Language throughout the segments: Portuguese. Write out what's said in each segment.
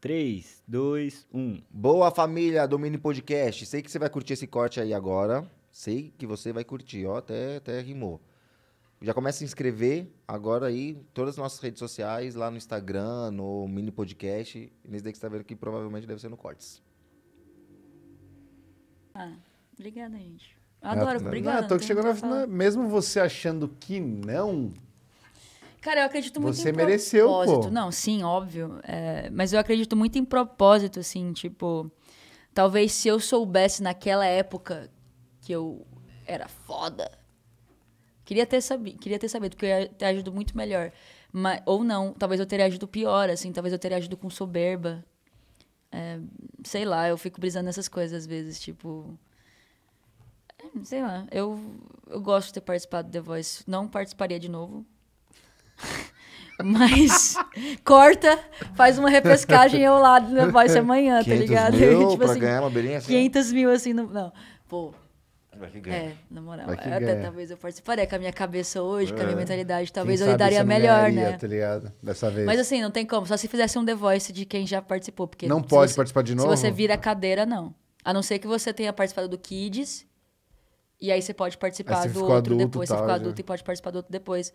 3, 2, 1. Boa família do Mini Podcast. Sei que você vai curtir esse corte aí agora. Sei que você vai curtir, ó, até, até rimou. Já começa a se inscrever agora aí, todas as nossas redes sociais, lá no Instagram, no Mini Podcast. Nesse daí que você está vendo que provavelmente deve ser no Cortes. Ah, obrigada, gente. É, adoro, obrigada. Não, tô chegando na, mesmo você achando que não, Cara, eu acredito muito Você em mereceu, propósito. Pô. Não, sim, óbvio. É, mas eu acredito muito em propósito, assim, tipo. Talvez se eu soubesse naquela época que eu era foda. Queria ter, sabi queria ter sabido, porque eu ia ter agido muito melhor. Mas, ou não, talvez eu teria agido pior, assim, talvez eu teria agido com soberba. É, sei lá, eu fico brisando nessas coisas às vezes, tipo. É, sei lá, eu, eu gosto de ter participado do The Voice. Não participaria de novo, mas corta, faz uma repescagem eu lá do meu voice amanhã, tá ligado? Mil tipo pra assim, ganhar uma beirinha assim. 500 né? mil assim, no, não. Pô. É, na moral. Até ganha. talvez eu participaria com a minha cabeça hoje, é. com a minha é. mentalidade, talvez quem eu lidaria melhor, né? Tá ligado? Dessa vez. Mas assim, não tem como. Só se fizesse um The Voice de quem já participou. Porque não pode você, participar de novo? Se você vira cadeira, não. A não ser que você tenha participado do Kids, e aí você pode participar aí, do outro depois, tal, você ficou adulto e pode participar do outro depois.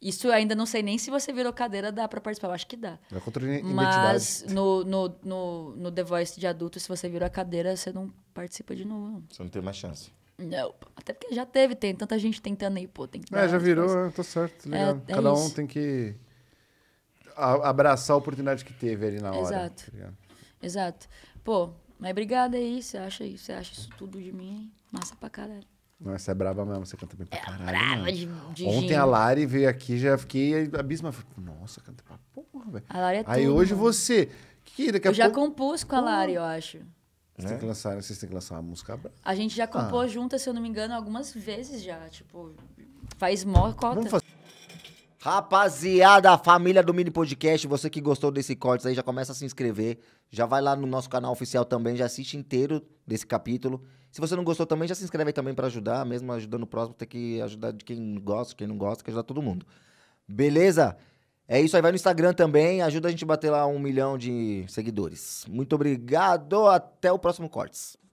Isso eu ainda não sei nem se você virou cadeira, dá para participar. Eu acho que dá. É Mas no, no, no, no, The Voice de adulto, se você virou a cadeira, você não participa de novo. Não. Você não tem mais chance. Não, até porque já teve, tem tanta gente tentando aí, pô. Tem que é, já virou, tá certo. Tá é, ligado. É, Cada um tem que abraçar a oportunidade que teve ali na hora. Tá exato. Tá Exato. Pô, mas obrigada aí, você acha, você acha isso tudo de mim, massa pra caralho. Não, você é brava mesmo, você canta bem pra é caralho. É brava de, de Ontem a Lari veio aqui, já fiquei abismada. Nossa, canta pra porra, velho. A Lari é Aí hoje você. Que daqui a eu pouco... já compus com a Lari, eu acho. Vocês, é? têm né? que lançar, vocês têm que lançar uma música brava. A gente já compôs ah. juntas, se eu não me engano, algumas vezes já. Tipo, faz mó cota. Vamos fazer. Rapaziada, família do Mini Podcast, você que gostou desse corte aí, já começa a se inscrever. Já vai lá no nosso canal oficial também, já assiste inteiro desse capítulo. Se você não gostou também, já se inscreve aí também para ajudar. Mesmo ajudando o próximo, tem que ajudar de quem gosta, quem não gosta, tem que ajudar todo mundo. Beleza? É isso aí, vai no Instagram também, ajuda a gente a bater lá um milhão de seguidores. Muito obrigado, até o próximo Cortes.